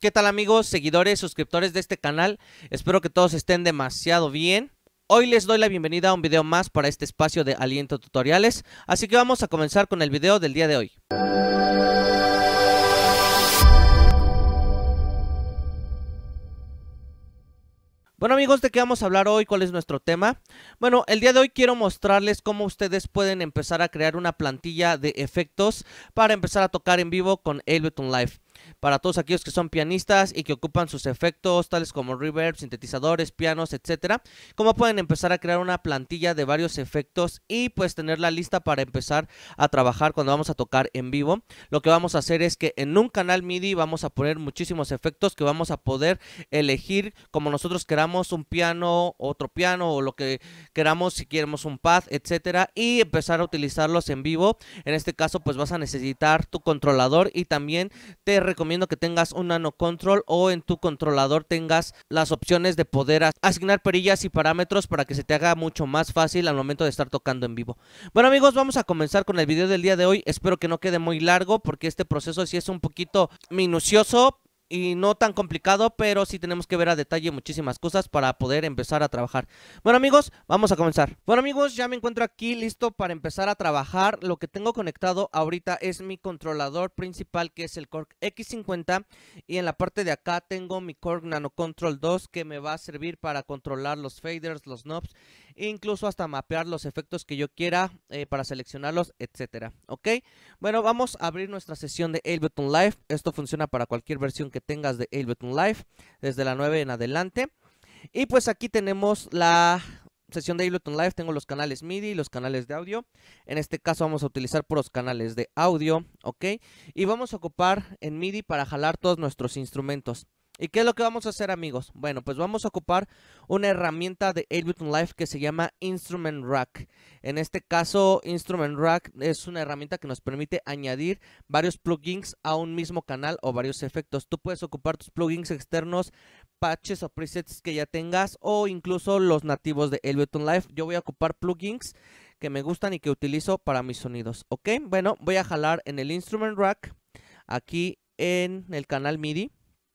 ¿Qué tal amigos, seguidores, suscriptores de este canal? Espero que todos estén demasiado bien. Hoy les doy la bienvenida a un video más para este espacio de Aliento Tutoriales, así que vamos a comenzar con el video del día de hoy. Bueno amigos, ¿de qué vamos a hablar hoy? ¿Cuál es nuestro tema? Bueno, el día de hoy quiero mostrarles cómo ustedes pueden empezar a crear una plantilla de efectos para empezar a tocar en vivo con Ableton Live. Para todos aquellos que son pianistas y que ocupan sus efectos, tales como reverb, sintetizadores, pianos, etcétera, cómo pueden empezar a crear una plantilla de varios efectos y pues tenerla lista para empezar a trabajar cuando vamos a tocar en vivo. Lo que vamos a hacer es que en un canal MIDI vamos a poner muchísimos efectos que vamos a poder elegir como nosotros queramos un piano, otro piano o lo que queramos, si queremos un pad, etcétera, y empezar a utilizarlos en vivo. En este caso, pues vas a necesitar tu controlador y también te recomiendo que tengas un nano control o en tu controlador tengas las opciones de poder asignar perillas y parámetros para que se te haga mucho más fácil al momento de estar tocando en vivo. Bueno amigos, vamos a comenzar con el video del día de hoy. Espero que no quede muy largo porque este proceso sí es un poquito minucioso y no tan complicado, pero sí tenemos que ver a detalle muchísimas cosas para poder empezar a trabajar. Bueno amigos, vamos a comenzar. Bueno amigos, ya me encuentro aquí listo para empezar a trabajar. Lo que tengo conectado ahorita es mi controlador principal que es el cork X50 y en la parte de acá tengo mi cork Nano Control 2 que me va a servir para controlar los faders, los knobs, e incluso hasta mapear los efectos que yo quiera eh, para seleccionarlos, etcétera. ¿Ok? Bueno, vamos a abrir nuestra sesión de Ableton Live. Esto funciona para cualquier versión que tengas de Ableton Live desde la 9 en adelante. Y pues aquí tenemos la sesión de Ableton Live, tengo los canales MIDI y los canales de audio. En este caso vamos a utilizar puros canales de audio, ¿ok? Y vamos a ocupar en MIDI para jalar todos nuestros instrumentos. ¿Y qué es lo que vamos a hacer amigos? Bueno, pues vamos a ocupar una herramienta de Ableton Live que se llama Instrument Rack. En este caso, Instrument Rack es una herramienta que nos permite añadir varios plugins a un mismo canal o varios efectos. Tú puedes ocupar tus plugins externos, patches o presets que ya tengas o incluso los nativos de Ableton Live. Yo voy a ocupar plugins que me gustan y que utilizo para mis sonidos, ¿ok? Bueno, voy a jalar en el Instrument Rack, aquí en el canal MIDI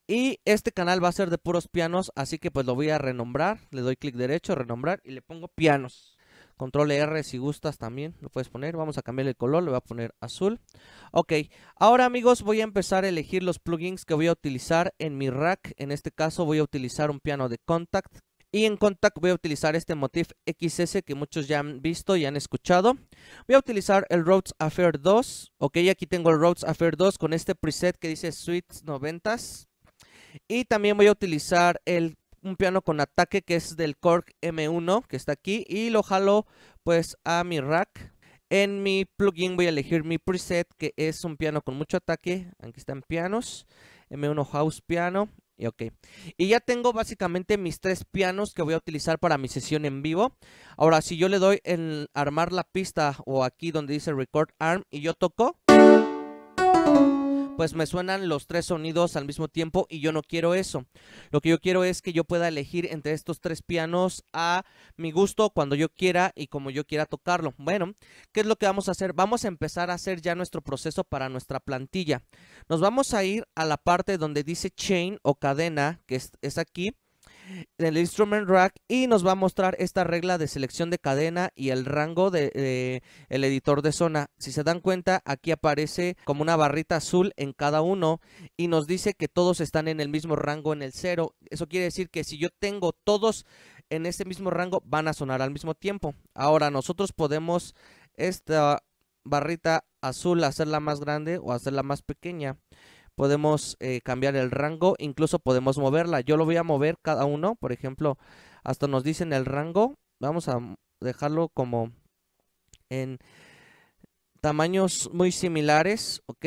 y este canal va a ser de puros pianos, así que pues lo voy a renombrar. Le doy clic derecho, renombrar y le pongo pianos. Control R si gustas también, lo puedes poner. Vamos a cambiar el color, le voy a poner azul. Ok, ahora amigos voy a empezar a elegir los plugins que voy a utilizar en mi rack. En este caso voy a utilizar un piano de Contact. Y en Contact voy a utilizar este Motif XS que muchos ya han visto y han escuchado. Voy a utilizar el Rhodes Affair 2. Ok, aquí tengo el Rhodes Affair 2 con este preset que dice suites 90s. Y también voy a utilizar un piano con ataque que es del Korg M1 que está aquí y lo jalo pues a mi rack. En mi plugin voy a elegir mi preset que es un piano con mucho ataque. Aquí están pianos. M1 House Piano. Y ok. Y ya tengo básicamente mis tres pianos que voy a utilizar para mi sesión en vivo. Ahora, si yo le doy en armar la pista o aquí donde dice Record Arm y yo toco pues me suenan los tres sonidos al mismo tiempo y yo no quiero eso. Lo que yo quiero es que yo pueda elegir entre estos tres pianos a mi gusto, cuando yo quiera y como yo quiera tocarlo. Bueno, ¿qué es lo que vamos a hacer? Vamos a empezar a hacer ya nuestro proceso para nuestra plantilla. Nos vamos a ir a la parte donde dice chain o cadena, que es, es aquí en el instrument rack y nos va a mostrar esta regla de selección de cadena y el rango del de, el editor de zona. Si se dan cuenta, aquí aparece como una barrita azul en cada uno y nos dice que todos están en el mismo rango en el cero Eso quiere decir que si yo tengo todos en ese mismo rango, van a sonar al mismo tiempo. Ahora nosotros podemos esta barrita azul hacerla más grande o hacerla más pequeña podemos eh, cambiar el rango, incluso podemos moverla. Yo lo voy a mover cada uno, por ejemplo, hasta nos dicen el rango. Vamos a dejarlo como en tamaños muy similares, ¿ok?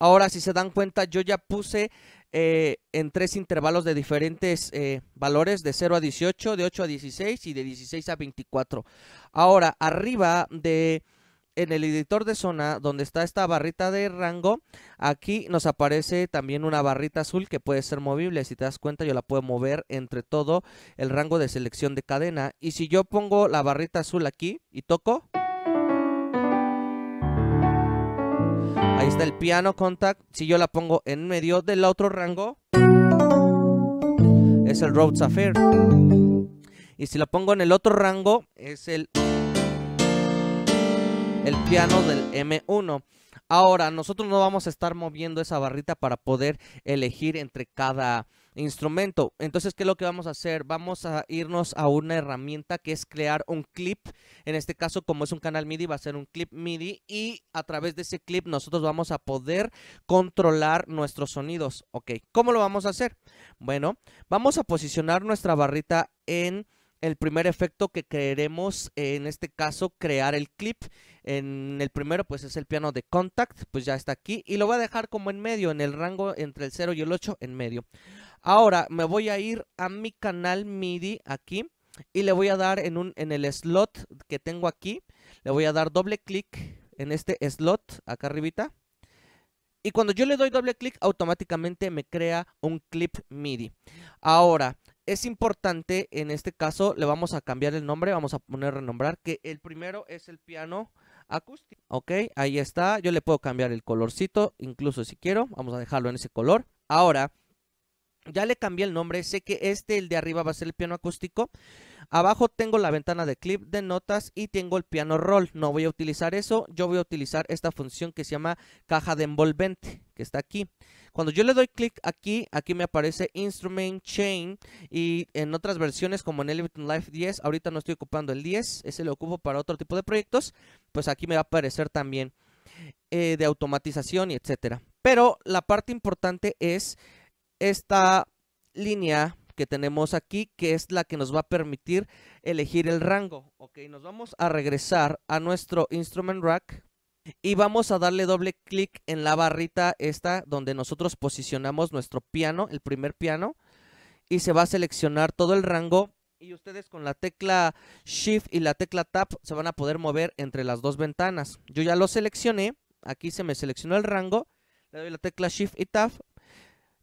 Ahora, si se dan cuenta, yo ya puse eh, en tres intervalos de diferentes eh, valores, de 0 a 18, de 8 a 16 y de 16 a 24. Ahora, arriba de en el editor de zona, donde está esta barrita de rango, aquí nos aparece también una barrita azul que puede ser movible. Si te das cuenta, yo la puedo mover entre todo el rango de selección de cadena. Y si yo pongo la barrita azul aquí y toco... Ahí está el piano contact. Si yo la pongo en medio del otro rango, es el Rhodes Affair. Y si la pongo en el otro rango, es el el piano del M1. Ahora, nosotros no vamos a estar moviendo esa barrita para poder elegir entre cada instrumento. Entonces, ¿qué es lo que vamos a hacer? Vamos a irnos a una herramienta que es crear un clip. En este caso, como es un canal MIDI, va a ser un clip MIDI y a través de ese clip nosotros vamos a poder controlar nuestros sonidos. Ok, ¿cómo lo vamos a hacer? Bueno, vamos a posicionar nuestra barrita en el primer efecto que crearemos eh, en este caso, crear el clip. En el primero, pues es el piano de contact, pues ya está aquí. Y lo voy a dejar como en medio, en el rango entre el 0 y el 8, en medio. Ahora me voy a ir a mi canal MIDI aquí y le voy a dar en, un, en el slot que tengo aquí. Le voy a dar doble clic en este slot, acá arribita. Y cuando yo le doy doble clic, automáticamente me crea un clip MIDI. Ahora, es importante, en este caso le vamos a cambiar el nombre, vamos a poner renombrar, que el primero es el piano acústico. Ok, ahí está, yo le puedo cambiar el colorcito, incluso si quiero, vamos a dejarlo en ese color. Ahora, ya le cambié el nombre, sé que este, el de arriba, va a ser el piano acústico. Abajo tengo la ventana de clip de notas y tengo el piano roll. No voy a utilizar eso, yo voy a utilizar esta función que se llama caja de envolvente, que está aquí. Cuando yo le doy clic aquí, aquí me aparece Instrument Chain y en otras versiones como en Elevate Life 10, ahorita no estoy ocupando el 10, ese lo ocupo para otro tipo de proyectos, pues aquí me va a aparecer también eh, de automatización y etcétera. Pero la parte importante es esta línea que tenemos aquí, que es la que nos va a permitir elegir el rango. Ok, nos vamos a regresar a nuestro instrument rack y vamos a darle doble clic en la barrita esta donde nosotros posicionamos nuestro piano, el primer piano, y se va a seleccionar todo el rango y ustedes con la tecla Shift y la tecla tap se van a poder mover entre las dos ventanas. Yo ya lo seleccioné, aquí se me seleccionó el rango, le doy la tecla Shift y tap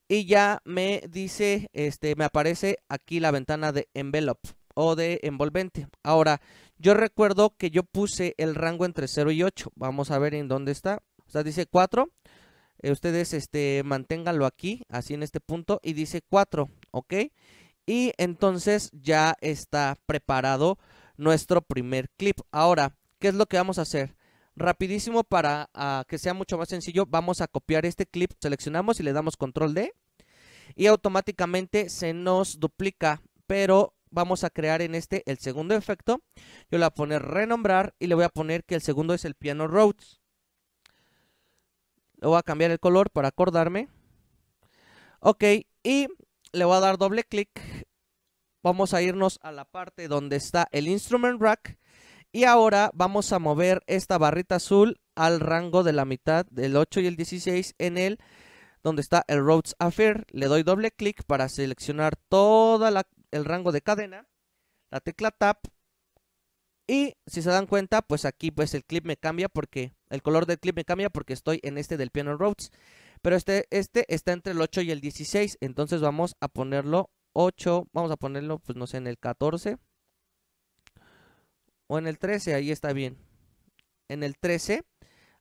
y ya me dice, este, me aparece aquí la ventana de envelope o de envolvente. Ahora, yo recuerdo que yo puse el rango entre 0 y 8. Vamos a ver en dónde está. O sea, dice 4. Eh, ustedes este, manténganlo aquí, así en este punto, y dice 4, ¿ok? Y entonces ya está preparado nuestro primer clip. Ahora, ¿qué es lo que vamos a hacer? rapidísimo para ah, que sea mucho más sencillo, vamos a copiar este clip, seleccionamos y le damos control D y automáticamente se nos duplica, pero vamos a crear en este el segundo efecto. Yo le voy a poner renombrar y le voy a poner que el segundo es el piano roads. Le voy a cambiar el color para acordarme. Ok, y le voy a dar doble clic. Vamos a irnos a la parte donde está el instrument rack y ahora vamos a mover esta barrita azul al rango de la mitad del 8 y el 16 en el donde está el Roads Affair. Le doy doble clic para seleccionar todo el rango de cadena, la tecla tap Y si se dan cuenta, pues aquí pues el clip me cambia porque el color del clip me cambia porque estoy en este del Piano Roads. Pero este, este está entre el 8 y el 16, entonces vamos a ponerlo 8, vamos a ponerlo pues no sé en el 14 o en el 13, ahí está bien. En el 13,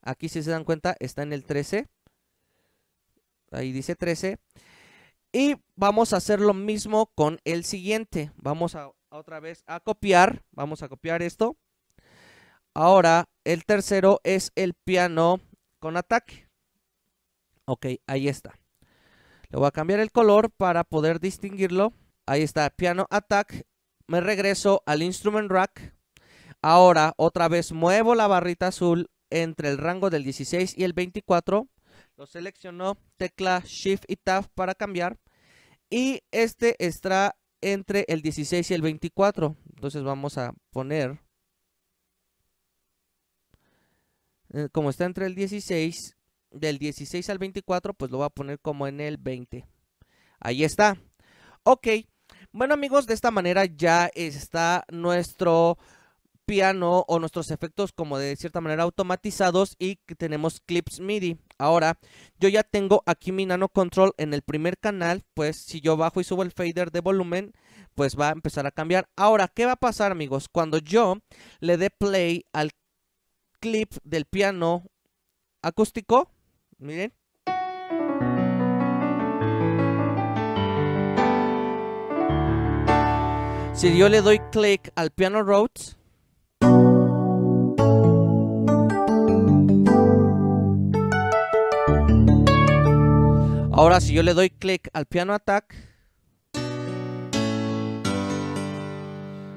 aquí si se dan cuenta, está en el 13. Ahí dice 13. Y vamos a hacer lo mismo con el siguiente. Vamos a, otra vez a copiar. Vamos a copiar esto. Ahora, el tercero es el piano con ataque. Ok, ahí está. Le voy a cambiar el color para poder distinguirlo. Ahí está, piano attack. Me regreso al instrument rack. Ahora, otra vez muevo la barrita azul entre el rango del 16 y el 24. Lo selecciono, tecla Shift y Tab para cambiar. Y este está entre el 16 y el 24. Entonces vamos a poner... Eh, como está entre el 16, del 16 al 24, pues lo voy a poner como en el 20. Ahí está. Ok. Bueno amigos, de esta manera ya está nuestro piano o nuestros efectos como de cierta manera automatizados y que tenemos clips MIDI. Ahora, yo ya tengo aquí mi nano control en el primer canal, pues si yo bajo y subo el fader de volumen, pues va a empezar a cambiar. Ahora, ¿qué va a pasar amigos? Cuando yo le dé play al clip del piano acústico, miren. Si yo le doy clic al piano Rhodes, Ahora si yo le doy clic al piano attack,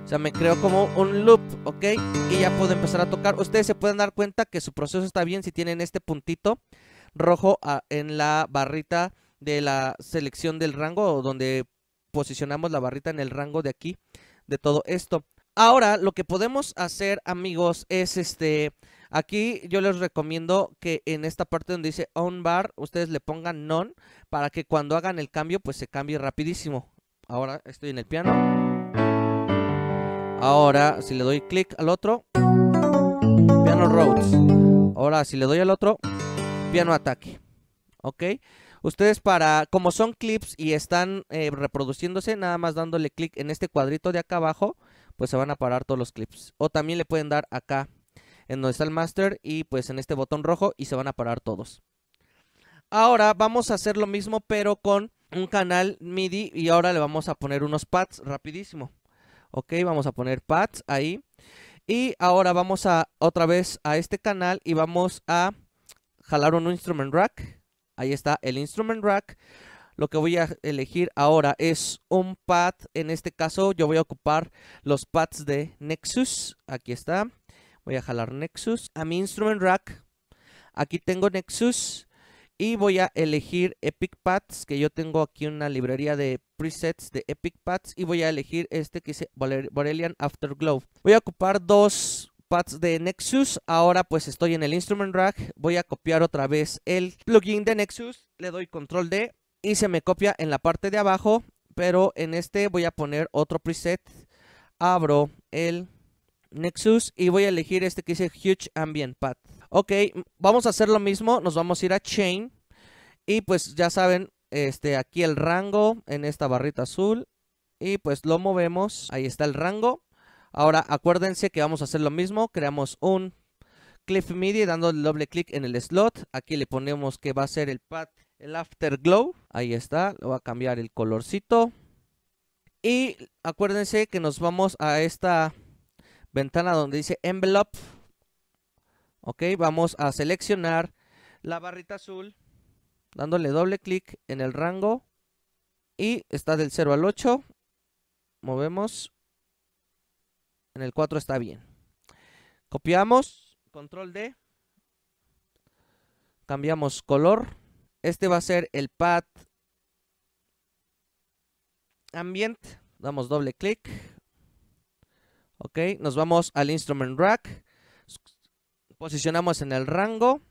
o sea, me creo como un loop, ¿ok? Y ya puedo empezar a tocar. Ustedes se pueden dar cuenta que su proceso está bien si tienen este puntito rojo ah, en la barrita de la selección del rango, donde posicionamos la barrita en el rango de aquí, de todo esto. Ahora, lo que podemos hacer, amigos, es este Aquí yo les recomiendo que en esta parte donde dice on bar, ustedes le pongan Non para que cuando hagan el cambio, pues se cambie rapidísimo. Ahora estoy en el piano. Ahora, si le doy clic al otro, piano roads. Ahora, si le doy al otro, piano ataque. ¿Ok? Ustedes para, como son clips y están eh, reproduciéndose, nada más dándole clic en este cuadrito de acá abajo, pues se van a parar todos los clips. O también le pueden dar acá en donde está el master y pues en este botón rojo y se van a parar todos. Ahora vamos a hacer lo mismo pero con un canal MIDI y ahora le vamos a poner unos pads rapidísimo. Ok, vamos a poner pads ahí. Y ahora vamos a otra vez a este canal y vamos a jalar un instrument rack. Ahí está el instrument rack. Lo que voy a elegir ahora es un pad. En este caso yo voy a ocupar los pads de Nexus. Aquí está. Voy a jalar Nexus. A mi Instrument Rack. Aquí tengo Nexus. Y voy a elegir Epic Pads. que yo tengo aquí una librería de presets de Epic Pads. Y voy a elegir este que dice Borelian Afterglow. Voy a ocupar dos pads de Nexus. Ahora pues estoy en el Instrument Rack. Voy a copiar otra vez el plugin de Nexus. Le doy control D y se me copia en la parte de abajo. Pero en este voy a poner otro preset. Abro el Nexus y voy a elegir este que dice Huge Ambient Path. Ok, vamos a hacer lo mismo, nos vamos a ir a Chain y pues ya saben, este aquí el rango en esta barrita azul y pues lo movemos, ahí está el rango. Ahora acuérdense que vamos a hacer lo mismo, creamos un Cliff MIDI dando doble clic en el slot, aquí le ponemos que va a ser el path, el afterglow, ahí está, lo va a cambiar el colorcito. Y acuérdense que nos vamos a esta ventana donde dice envelope. Ok, vamos a seleccionar la barrita azul dándole doble clic en el rango y está del 0 al 8. Movemos. En el 4 está bien. Copiamos, control D. Cambiamos color. Este va a ser el pad ambient. Damos doble clic nos vamos al instrument rack. Posicionamos en el rango.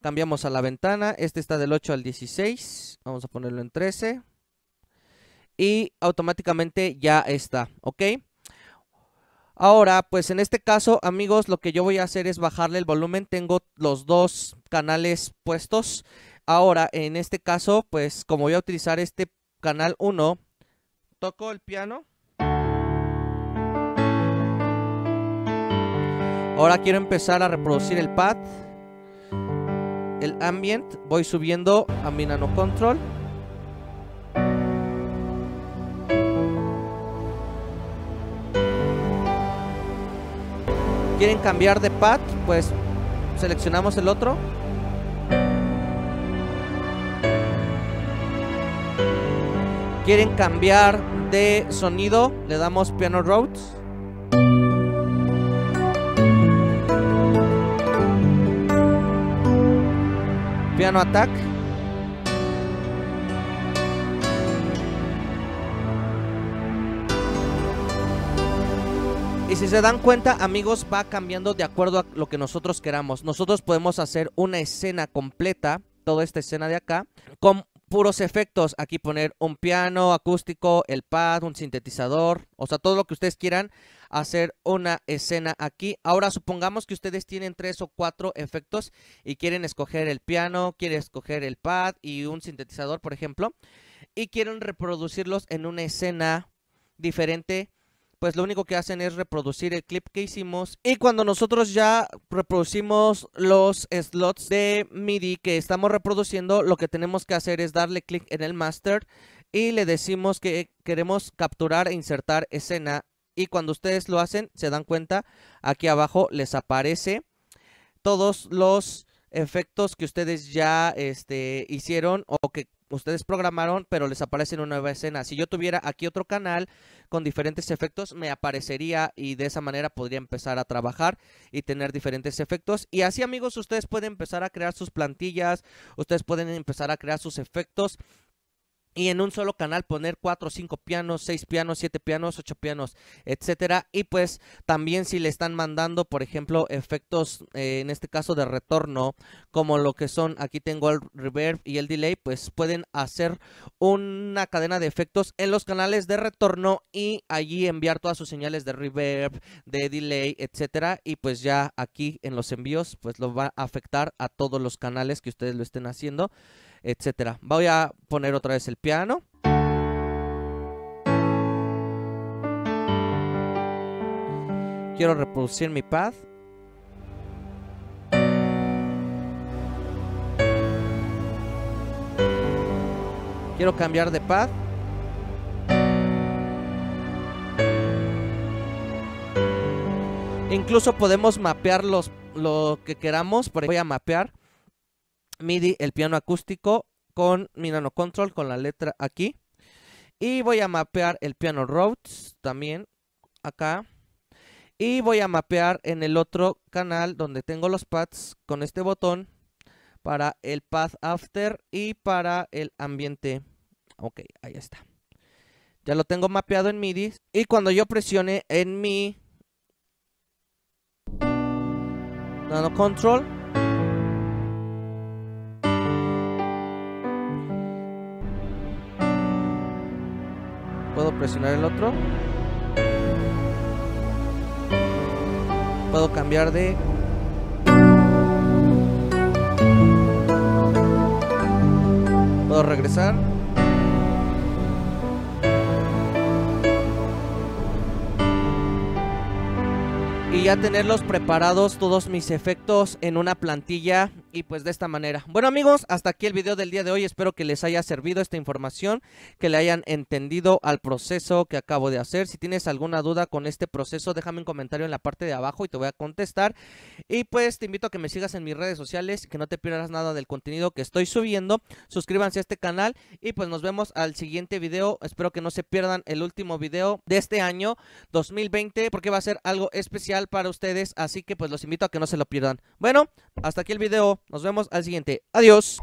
Cambiamos a la ventana. Este está del 8 al 16. Vamos a ponerlo en 13. Y automáticamente ya está. Ok. Ahora, pues en este caso, amigos, lo que yo voy a hacer es bajarle el volumen. Tengo los dos canales puestos. Ahora, en este caso, pues como voy a utilizar este canal 1, toco el piano. Ahora quiero empezar a reproducir el pad. El ambient. Voy subiendo a mi nano control. ¿Quieren cambiar de pad? Pues seleccionamos el otro. ¿Quieren cambiar de sonido? Le damos Piano Roads. Piano Attack. Y si se dan cuenta, amigos, va cambiando de acuerdo a lo que nosotros queramos. Nosotros podemos hacer una escena completa, toda esta escena de acá, con puros efectos. Aquí poner un piano acústico, el pad, un sintetizador, o sea, todo lo que ustedes quieran hacer una escena aquí. Ahora supongamos que ustedes tienen tres o cuatro efectos y quieren escoger el piano, quieren escoger el pad y un sintetizador, por ejemplo, y quieren reproducirlos en una escena diferente pues lo único que hacen es reproducir el clip que hicimos y cuando nosotros ya reproducimos los slots de MIDI que estamos reproduciendo, lo que tenemos que hacer es darle clic en el master y le decimos que queremos capturar e insertar escena y cuando ustedes lo hacen, se dan cuenta, aquí abajo les aparece todos los efectos que ustedes ya este, hicieron o que ustedes programaron, pero les aparece una nueva escena. Si yo tuviera aquí otro canal con diferentes efectos, me aparecería y de esa manera podría empezar a trabajar y tener diferentes efectos. Y así, amigos, ustedes pueden empezar a crear sus plantillas, ustedes pueden empezar a crear sus efectos y en un solo canal poner 4, 5 pianos, 6 pianos, 7 pianos, 8 pianos, etcétera. Y pues también si le están mandando, por ejemplo, efectos, eh, en este caso de retorno, como lo que son, aquí tengo el reverb y el delay, pues pueden hacer una cadena de efectos en los canales de retorno y allí enviar todas sus señales de reverb, de delay, etcétera. Y pues ya aquí en los envíos, pues lo va a afectar a todos los canales que ustedes lo estén haciendo etcétera. Voy a poner otra vez el piano. Quiero reproducir mi pad. Quiero cambiar de pad. Incluso podemos mapear los, lo que queramos. Por voy a mapear. MIDI, el piano acústico, con mi nano control, con la letra aquí. Y voy a mapear el piano Rhodes también, acá. Y voy a mapear en el otro canal donde tengo los pads con este botón para el path after y para el ambiente. Ok, ahí está. Ya lo tengo mapeado en MIDI. Y cuando yo presione en mi nano control, Puedo presionar el otro. Puedo cambiar de Puedo regresar. Y ya tenerlos preparados todos mis efectos en una plantilla y pues de esta manera. Bueno amigos, hasta aquí el video del día de hoy. Espero que les haya servido esta información, que le hayan entendido al proceso que acabo de hacer. Si tienes alguna duda con este proceso, déjame un comentario en la parte de abajo y te voy a contestar. Y pues te invito a que me sigas en mis redes sociales, que no te pierdas nada del contenido que estoy subiendo. Suscríbanse a este canal y pues nos vemos al siguiente video. Espero que no se pierdan el último video de este año 2020 porque va a ser algo especial para ustedes. Así que pues los invito a que no se lo pierdan. Bueno, hasta aquí el video. Nos vemos al siguiente. Adiós.